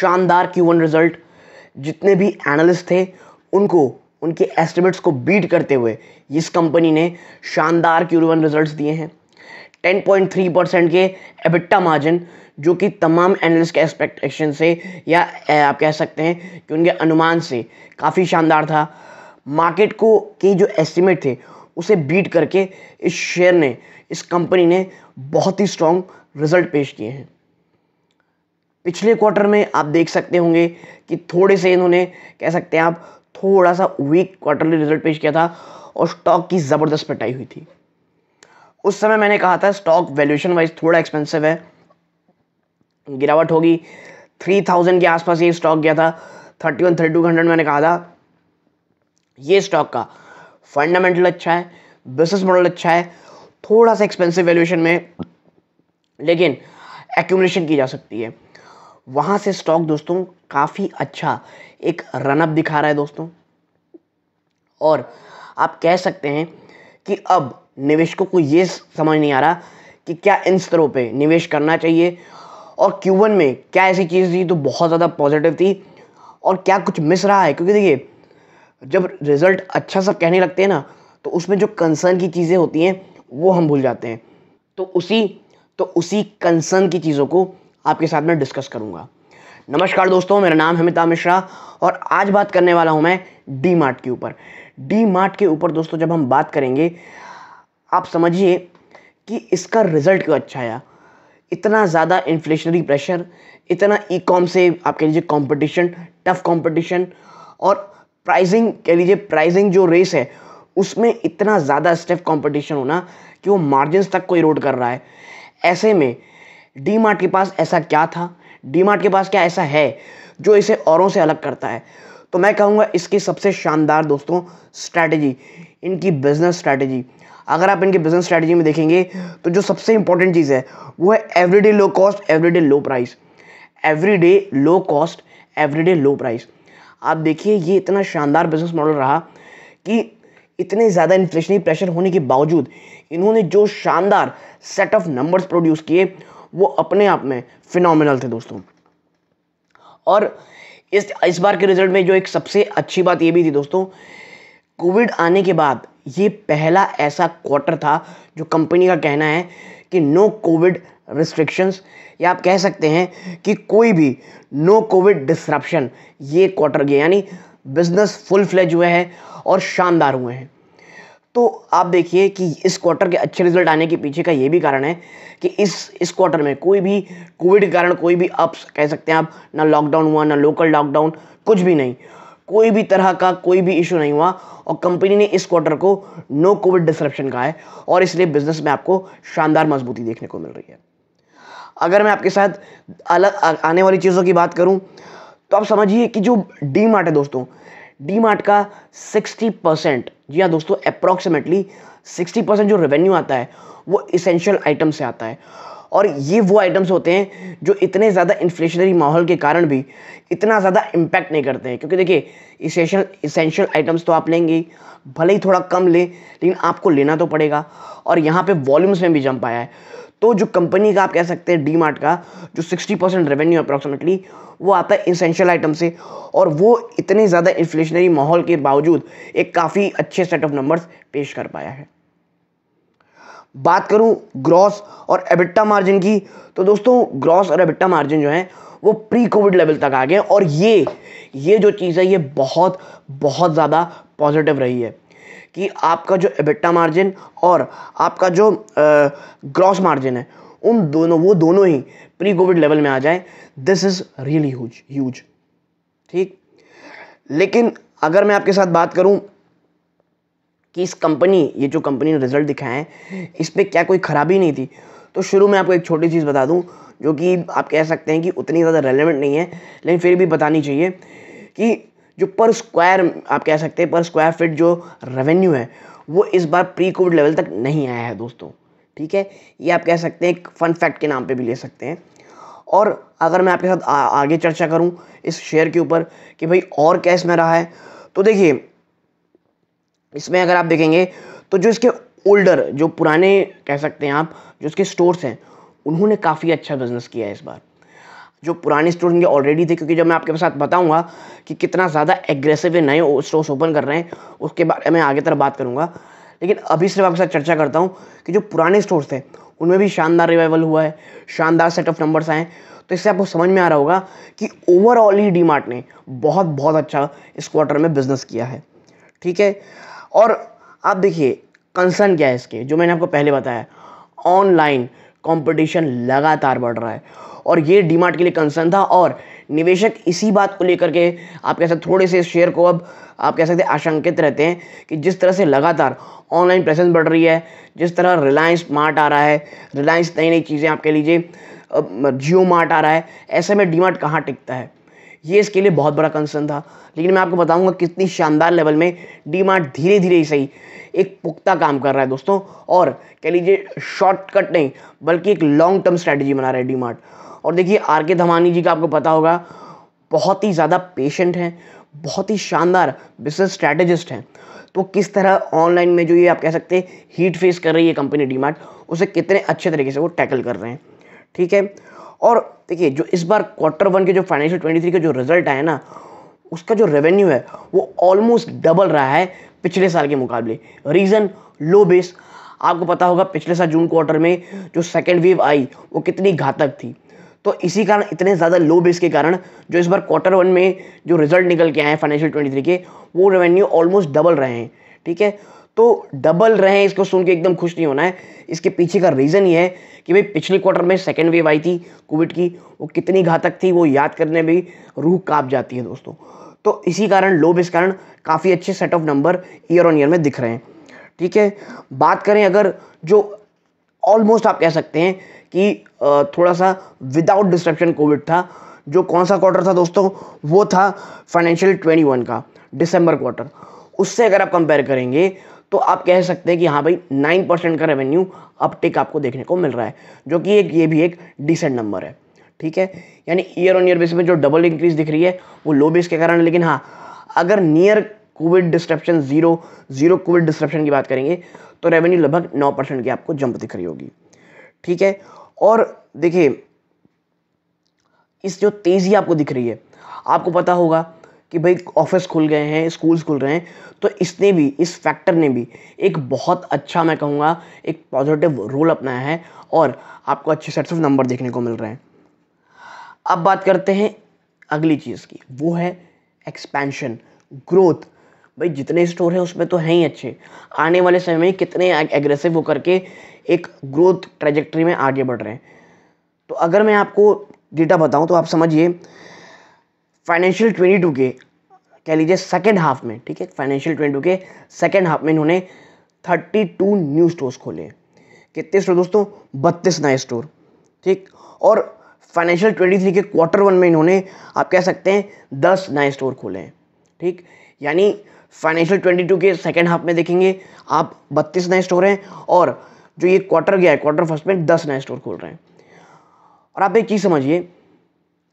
शानदार Q one result जितने भी एनालिस्ट थे उनको उनके एस्टिमेट्स को बीट करते हुए इस कंपनी ने शानदार क्यू वन रिजल्ट दिए हैं 10.3 परसेंट के एबिट्टा मार्जिन जो कि तमाम एनालिस्ट के एक्सपेक्टेशन से या आप कह सकते हैं कि उनके अनुमान से काफ़ी शानदार था मार्केट को के जो एस्टिमेट थे उसे बीट करके इस शेयर ने इस कंपनी ने बहुत ही स्ट्रॉन्ग रिजल्ट पेश किए हैं पिछले क्वार्टर में आप देख सकते होंगे कि थोड़े से इन्होंने कह सकते हैं आप थोड़ा सा वीक क्वार्टरली रिजल्ट पेश किया था और स्टॉक की ज़बरदस्त पिटाई हुई थी उस समय मैंने कहा था स्टॉक वैल्यूएशन वाइज थोड़ा एक्सपेंसिव है गिरावट होगी थ्री थाउजेंड के आसपास ये स्टॉक गया था thirty one thirty two hundred मैंने कहा था ये स्टॉक का फंडामेंटल अच्छा है बिजनेस मॉडल अच्छा है थोड़ा सा एक्सपेंसिव वैल्यूएशन में लेकिन एक्यूमलेशन की जा सकती है वहाँ से स्टॉक दोस्तों काफ़ी अच्छा एक रनअप दिखा रहा है दोस्तों और आप कह सकते हैं कि अब निवेशकों को ये समझ नहीं आ रहा कि क्या इन स्तरों पे निवेश करना चाहिए और क्यू में क्या ऐसी चीज़ थी तो बहुत ज़्यादा पॉजिटिव थी और क्या कुछ मिस रहा है क्योंकि देखिए जब रिज़ल्ट अच्छा सा कहने लगते हैं ना तो उसमें जो कंसर्न की चीज़ें होती हैं वो हम भूल जाते हैं तो उसी तो उसी कंसर्न की चीज़ों को आपके साथ में डिस्कस करूँगा नमस्कार दोस्तों मेरा नाम है अमिताभ मिश्रा और आज बात करने वाला हूँ मैं डी मार्ट के ऊपर डी मार्ट के ऊपर दोस्तों जब हम बात करेंगे आप समझिए कि इसका रिजल्ट क्यों अच्छा आया इतना ज़्यादा इन्फ्लेशनरी प्रेशर इतना ई कॉम से आप कह लीजिए कॉम्पिटिशन टफ कॉम्पिटिशन और प्राइजिंग कह लीजिए प्राइजिंग जो रेस है उसमें इतना ज़्यादा स्टेफ कॉम्पिटिशन होना कि वो मार्जिन तक को इरोड कर रहा है ऐसे में डी मार्ट के पास ऐसा क्या था डी मार्ट के पास क्या ऐसा है जो इसे औरों से अलग करता है तो मैं कहूँगा इसकी सबसे शानदार दोस्तों स्ट्रैटेजी इनकी बिज़नेस स्ट्रैटेजी अगर आप इनकी बिज़नेस स्ट्रैटेजी में देखेंगे तो जो सबसे इंपॉर्टेंट चीज़ है वो है everyday low cost everyday low price everyday low cost everyday low price आप देखिए ये इतना शानदार बिजनेस मॉडल रहा कि इतने ज़्यादा इन्फ्लेशनरी प्रेशर होने के बावजूद इन्होंने जो शानदार सेट ऑफ नंबर्स प्रोड्यूस किए वो अपने आप में फिनोमिनल थे दोस्तों और इस इस बार के रिजल्ट में जो एक सबसे अच्छी बात ये भी थी दोस्तों कोविड आने के बाद ये पहला ऐसा क्वार्टर था जो कंपनी का कहना है कि नो कोविड रिस्ट्रिक्शंस या आप कह सकते हैं कि कोई भी नो कोविड डिस्ट्रप्शन ये क्वार्टर गया यानी बिजनेस फुल फ्लेज हुए हैं और शानदार हुए हैं तो आप देखिए कि इस क्वार्टर के अच्छे रिजल्ट आने के पीछे का ये भी कारण है कि इस इस क्वार्टर में कोई भी कोविड के कारण कोई भी अप्स कह सकते हैं आप ना लॉकडाउन हुआ ना लोकल लॉकडाउन कुछ भी नहीं कोई भी तरह का कोई भी इशू नहीं हुआ और कंपनी ने इस क्वार्टर को नो कोविड डिसरप्शन कहा है और इसलिए बिजनेस में आपको शानदार मजबूती देखने को मिल रही है अगर मैं आपके साथ अलग आने वाली चीज़ों की बात करूं तो आप समझिए कि जो डी मार्ट है दोस्तों डी मार्ट का सिक्सटी परसेंट जी हाँ दोस्तों अप्रॉक्सीमेटली सिक्सटी परसेंट जो रेवेन्यू आता है वो इसेंशियल आइटम से आता है और ये वो आइटम्स होते हैं जो इतने ज़्यादा इन्फ्लेशनरी माहौल के कारण भी इतना ज़्यादा इम्पैक्ट नहीं करते हैं क्योंकि देखिए इसेंशियल इसेंशियल आइटम्स तो आप लेंगे भले ही थोड़ा कम लें लेकिन आपको लेना तो पड़ेगा और यहाँ पे वॉल्यूम्स में भी जंप आया है तो जो कंपनी का आप कह सकते हैं डी मार्ट का जो 60 परसेंट रेवेन्यू अप्रॉक्सीमेटली वो आता है इसेंशियल आइटम से और वो इतने ज़्यादा इन्फ्लेशनरी माहौल के बावजूद एक काफ़ी अच्छे सेट ऑफ नंबर्स पेश कर पाया है बात करूं ग्रॉस और एबिट्टा मार्जिन की तो दोस्तों ग्रॉस और एबिट्टा मार्जिन जो है वो प्री कोविड लेवल तक आ गए और ये ये जो चीज़ है ये बहुत बहुत ज़्यादा पॉजिटिव रही है कि आपका जो एबिट्टा मार्जिन और आपका जो ग्रॉस मार्जिन है उन दोनों वो दोनों ही प्री कोविड लेवल में आ जाए this is really huge huge ठीक लेकिन अगर मैं आपके साथ बात करूं कि इस कंपनी ये जो कंपनी ने रिजल्ट दिखाए हैं इस पर क्या कोई ख़राबी नहीं थी तो शुरू में आपको एक छोटी चीज़ बता दूं जो कि आप कह सकते हैं कि उतनी ज़्यादा रेलेवेंट नहीं है लेकिन फिर भी बतानी चाहिए कि जो पर स्क्वायर आप कह सकते हैं पर स्क्वायर फिट जो रेवेन्यू है वो इस बार प्री कोविड लेवल तक नहीं आया है दोस्तों ठीक है ये आप कह सकते हैं एक फन फैक्ट के नाम पे भी ले सकते हैं और अगर मैं आपके साथ आ, आगे चर्चा करूं इस शेयर के ऊपर कि भाई और क्या इसमें रहा है तो देखिए इसमें अगर आप देखेंगे तो जो इसके ओल्डर जो पुराने कह सकते हैं आप जो इसके स्टोर्स हैं उन्होंने काफ़ी अच्छा बिजनेस किया है इस बार जो पुराने स्टोर उनके ऑलरेडी थे क्योंकि जब मैं आपके साथ बताऊंगा कि कितना ज़्यादा एग्रेसिव है नए स्टोर्स ओपन कर रहे हैं उसके बारे में आगे तरफ बात करूँगा लेकिन अभी सिर्फ आपके साथ चर्चा करता हूँ कि जो पुराने स्टोर्स थे उनमें भी शानदार रिवाइवल हुआ है शानदार सेट ऑफ नंबर्स आए हैं तो इससे आपको समझ में आ रहा होगा कि ओवरऑल ही डी ने बहुत बहुत अच्छा इस क्वार्टर में बिजनेस किया है ठीक है और आप देखिए कंसर्न क्या है इसके जो मैंने आपको पहले बताया ऑनलाइन कंपटीशन लगातार बढ़ रहा है और ये डीमार्ट के लिए कंसर्न था और निवेशक इसी बात को लेकर के आप कह सकते थोड़े से इस शेयर को अब आप कह सकते आशंकित रहते हैं कि जिस तरह से लगातार ऑनलाइन प्रेजेंस बढ़ रही है जिस तरह रिलायंस मार्ट आ रहा है रिलायंस नई नई चीज़ें आप कह लीजिए जियो मार्ट आ रहा है ऐसे में डीमार्ट कहाँ टिकता है ये इसके लिए बहुत बड़ा कंसर्न था लेकिन मैं आपको बताऊंगा कितनी शानदार लेवल में डी मार्ट धीरे धीरे ही सही एक पुख्ता काम कर रहा है दोस्तों और कह लीजिए शॉर्टकट नहीं बल्कि एक लॉन्ग टर्म स्ट्रैटेजी बना रहा है डी मार्ट और देखिए आर के धमानी जी का आपको पता होगा बहुत ही ज़्यादा पेशेंट हैं बहुत ही शानदार बिजनेस स्ट्रैटेजिस्ट हैं तो किस तरह ऑनलाइन में जो ये आप कह सकते हैं हीट फेस कर रही है कंपनी डी उसे कितने अच्छे तरीके से वो टैकल कर रहे हैं ठीक है और देखिए जो इस बार क्वार्टर वन के जो फाइनेंशियल ट्वेंटी थ्री के जो रिजल्ट आए ना उसका जो रेवेन्यू है वो ऑलमोस्ट डबल रहा है पिछले साल के मुकाबले रीज़न लो बेस आपको पता होगा पिछले साल जून क्वार्टर में जो सेकेंड वेव आई वो कितनी घातक थी तो इसी कारण इतने ज़्यादा लो बेस के कारण जो इस बार क्वार्टर वन में जो रिजल्ट निकल के आए हैं फाइनेंशियल ट्वेंटी थ्री के वो रेवेन्यू ऑलमोस्ट डबल रहे हैं ठीक है तो डबल रहे इसको सुन के एकदम खुश नहीं होना है इसके पीछे का रीज़न ये है कि भाई पिछले क्वार्टर में सेकेंड वेव आई थी कोविड की वो कितनी घातक थी वो याद करने में रूह काँप जाती है दोस्तों तो इसी कारण लोब इस कारण काफ़ी अच्छे set of number year on year में दिख रहे हैं ठीक है बात करें अगर जो ऑलमोस्ट आप कह सकते हैं कि थोड़ा सा विदाउट डिस्ट्रप्शन कोविड था जो कौन सा क्वार्टर था दोस्तों वो था फाइनेंशियल ट्वेंटी वन का दिसंबर क्वार्टर उससे अगर आप कंपेयर करेंगे तो आप कह सकते हैं कि हाँ भाई नाइन परसेंट का रेवेन्यू अपटेक आपको देखने को मिल रहा है जो कि एक ये भी एक डिसेंट नंबर है ठीक है यानी ईयर ऑन ईयर बेस में जो डबल इंक्रीज दिख रही है वो लो बेस के कारण लेकिन हाँ अगर near COVID disruption zero zero COVID disruption की बात करेंगे तो रेवेन्यू लगभग नौ परसेंट की आपको जंप दिख रही होगी ठीक है और देखिए इस जो तेज़ी आपको दिख रही है आपको पता होगा कि भाई ऑफिस खुल गए हैं स्कूल्स खुल रहे हैं तो इसने भी इस फैक्टर ने भी एक बहुत अच्छा मैं कहूँगा एक पॉजिटिव रोल अपनाया है और आपको अच्छे सेट्स ऑफ नंबर देखने को मिल रहे हैं अब बात करते हैं अगली चीज़ की वो है एक्सपेंशन ग्रोथ भाई जितने स्टोर हैं उसमें तो हैं ही अच्छे आने वाले समय में कितने एग्रेसिव होकर के एक ग्रोथ ट्रेजेक्ट्री में आगे बढ़ रहे हैं तो अगर मैं आपको डेटा बताऊं तो आप समझिए फाइनेंशियल ट्वेंटी टू के कह लीजिए सेकेंड हाफ में ठीक है फाइनेंशियल ट्वेंटी टू के सेकेंड हाफ में इन्होंने थर्टी टू न्यू स्टोर्स खोले कितने स्टोर दोस्तों बत्तीस नए स्टोर ठीक और फाइनेंशियल ट्वेंटी थ्री के क्वार्टर वन में इन्होंने आप कह सकते हैं दस नए स्टोर खोले हैं ठीक यानी फाइनेंशियल ट्वेंटी टू के सेकेंड हाफ में देखेंगे आप बत्तीस नए स्टोर हैं और जो ये क्वार्टर गया है क्वार्टर फर्स्ट में दस नए स्टोर खोल रहे हैं और आप एक चीज़ समझिए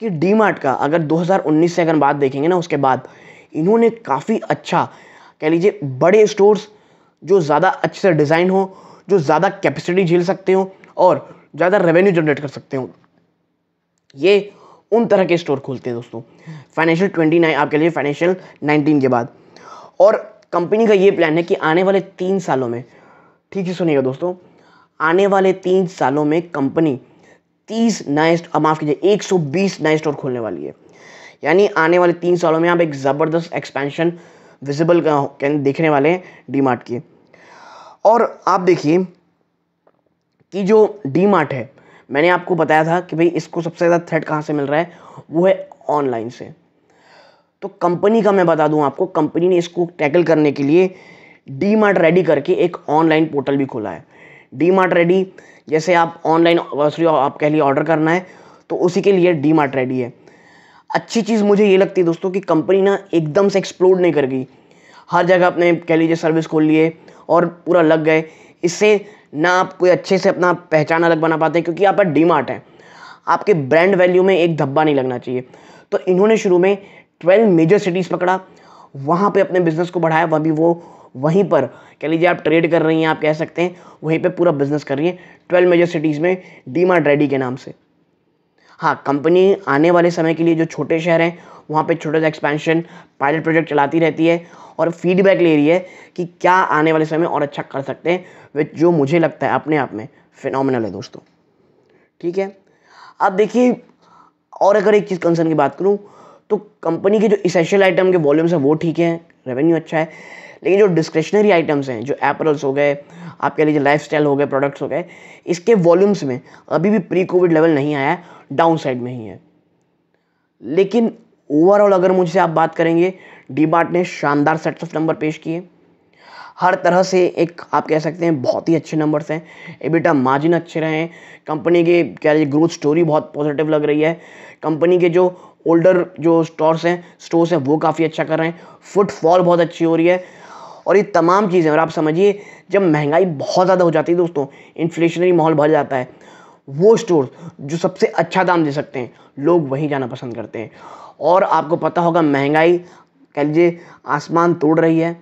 कि डी का अगर 2019 से अगर बात देखेंगे ना उसके बाद इन्होंने काफ़ी अच्छा कह लीजिए बड़े स्टोर्स जो ज़्यादा अच्छे से डिज़ाइन हो जो ज़्यादा कैपेसिटी झेल सकते हो और ज़्यादा रेवेन्यू जनरेट कर सकते हो ये उन तरह के स्टोर खोलते हैं दोस्तों फाइनेंशियल ट्वेंटी नाइन आपके लिए फाइनेंशियल नाइनटीन के बाद और कंपनी का ये प्लान है कि आने वाले तीन सालों में ठीक है सुनिएगा दोस्तों आने वाले तीन सालों में कंपनी तीस नए माफ़ कीजिए एक सौ बीस नए स्टोर खोलने वाली है यानी आने वाले तीन सालों में आप एक ज़बरदस्त एक्सपेंशन विजिबल देखने वाले हैं डी मार्ट की और आप देखिए कि जो डी मार्ट है मैंने आपको बताया था कि भाई इसको सबसे ज़्यादा थ्रेड कहाँ से मिल रहा है वो है ऑनलाइन से तो कंपनी का मैं बता दूं आपको कंपनी ने इसको टैकल करने के लिए डी मार्ट रेडी करके एक ऑनलाइन पोर्टल भी खोला है डी मार्ट रेडी जैसे आप ऑनलाइन ग्रोसरी आप कह लिए ऑर्डर करना है तो उसी के लिए डी मार्ट रेडी है अच्छी चीज़ मुझे ये लगती है दोस्तों कि कंपनी ना एकदम से एक्सप्लोड नहीं कर गई हर जगह अपने कह लीजिए सर्विस खोल लिए और पूरा लग गए इससे ना आप कोई अच्छे से अपना पहचान अलग बना पाते क्योंकि आपका डी मार्ट है आपके ब्रांड वैल्यू में एक धब्बा नहीं लगना चाहिए तो इन्होंने शुरू में ट्वेल्व मेजर सिटीज़ पकड़ा वहाँ पे अपने बिज़नेस को बढ़ाया वह भी वो वहीं पर कह लीजिए आप ट्रेड कर रही हैं आप कह सकते हैं वहीं पर पूरा बिजनेस कर रही हैं ट्वेल्व मेजर सिटीज़ में डी मार्ट रेडी के नाम से हाँ कंपनी आने वाले समय के लिए जो छोटे शहर हैं वहाँ पे छोटा सा एक्सपेंशन पायलट प्रोजेक्ट चलाती रहती है और फीडबैक ले रही है कि क्या आने वाले समय और अच्छा कर सकते हैं वे जो मुझे लगता है अपने आप में फिनोमिनल है दोस्तों ठीक है अब देखिए और अगर एक चीज़ कंसर्न की बात करूँ तो कंपनी के जो इसेंशियल आइटम के वॉल्यूम्स हैं वो ठीक हैं रेवेन्यू अच्छा है लेकिन जो डिस्क्रिशनरी आइटम्स हैं जो एपरल्स हो गए आप कह लीजिए लाइफ हो गए प्रोडक्ट्स हो गए इसके वॉल्यूम्स में अभी भी प्री कोविड लेवल नहीं आया डाउन साइड में ही है लेकिन ओवरऑल अगर मुझसे आप बात करेंगे डी ने शानदार सेट्स ऑफ नंबर पेश किए हर तरह से एक आप कह सकते हैं बहुत ही अच्छे नंबर्स हैं एबिटा मार्जिन अच्छे रहे हैं कंपनी के कह लीजिए ग्रोथ स्टोरी बहुत पॉजिटिव लग रही है कंपनी के जो ओल्डर जो स्टोर्स हैं स्टोर्स हैं वो काफ़ी अच्छा कर रहे हैं फुटफॉल बहुत अच्छी हो रही है और ये तमाम चीज़ें और आप समझिए जब महंगाई बहुत ज़्यादा हो जाती है दोस्तों इन्फ्लेशनरी माहौल बढ़ जाता है वो स्टोर जो सबसे अच्छा दाम दे सकते हैं लोग वहीं जाना पसंद करते हैं और आपको पता होगा महंगाई कह लीजिए आसमान तोड़ रही है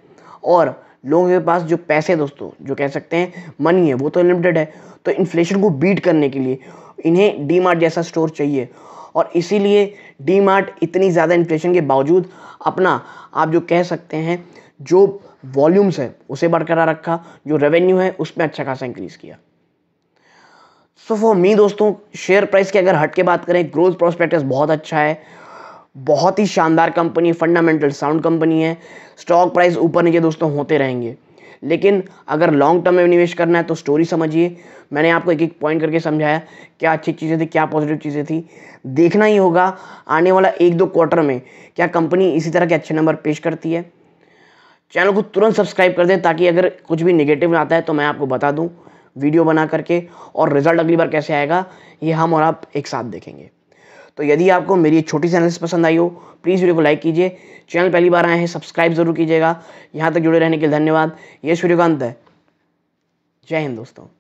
और लोगों के पास जो पैसे दोस्तों जो कह सकते हैं मनी है वो तो लिमिटेड है तो इन्फ्लेशन को बीट करने के लिए इन्हें डी मार्ट जैसा स्टोर चाहिए और इसीलिए डी मार्ट इतनी ज़्यादा इन्फ्लेशन के बावजूद अपना आप जो कह सकते हैं जो वॉल्यूम्स है उसे बरकरार रखा जो रेवेन्यू है उसमें अच्छा खासा इंक्रीज़ किया सो फॉर मी दोस्तों शेयर प्राइस की अगर हट के बात करें ग्रोथ प्रोस्पेक्टस बहुत अच्छा है बहुत ही शानदार कंपनी फंडामेंटल साउंड कंपनी है स्टॉक प्राइस ऊपर नीचे दोस्तों होते रहेंगे लेकिन अगर लॉन्ग टर्म में निवेश करना है तो स्टोरी समझिए मैंने आपको एक एक पॉइंट करके समझाया क्या अच्छी चीज़ें थी क्या पॉजिटिव चीज़ें थी देखना ही होगा आने वाला एक दो क्वार्टर में क्या कंपनी इसी तरह के अच्छे नंबर पेश करती है चैनल को तुरंत सब्सक्राइब कर दें ताकि अगर कुछ भी निगेटिव आता है तो मैं आपको बता दूँ वीडियो बना करके और रिजल्ट अगली बार कैसे आएगा ये हम और आप एक साथ देखेंगे तो यदि आपको मेरी छोटी सी एनालिसिस पसंद आई हो प्लीज़ वीडियो को लाइक कीजिए चैनल पहली बार आए हैं सब्सक्राइब जरूर कीजिएगा यहाँ तक जुड़े रहने के लिए धन्यवाद ये सूर्यकांत वीडियो का अंत है जय हिंद दोस्तों